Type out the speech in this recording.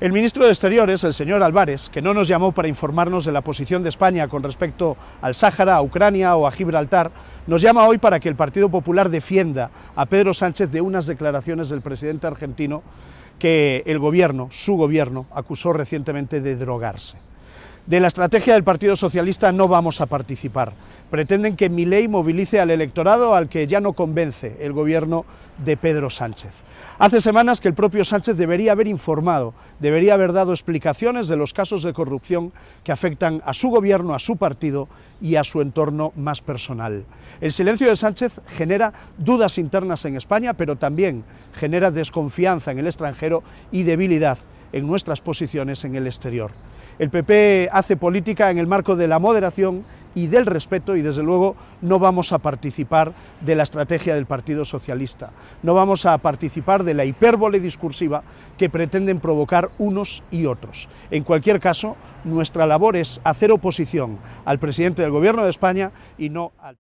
El ministro de Exteriores, el señor Álvarez, que no nos llamó para informarnos de la posición de España con respecto al Sáhara, a Ucrania o a Gibraltar, nos llama hoy para que el Partido Popular defienda a Pedro Sánchez de unas declaraciones del presidente argentino que el gobierno, su gobierno, acusó recientemente de drogarse. De la estrategia del Partido Socialista no vamos a participar. Pretenden que mi ley movilice al electorado al que ya no convence el gobierno de Pedro Sánchez. Hace semanas que el propio Sánchez debería haber informado, debería haber dado explicaciones de los casos de corrupción que afectan a su gobierno, a su partido y a su entorno más personal. El silencio de Sánchez genera dudas internas en España, pero también genera desconfianza en el extranjero y debilidad en nuestras posiciones en el exterior. El PP hace política en el marco de la moderación y del respeto y desde luego no vamos a participar de la estrategia del Partido Socialista, no vamos a participar de la hipérbole discursiva que pretenden provocar unos y otros. En cualquier caso, nuestra labor es hacer oposición al presidente del Gobierno de España y no al...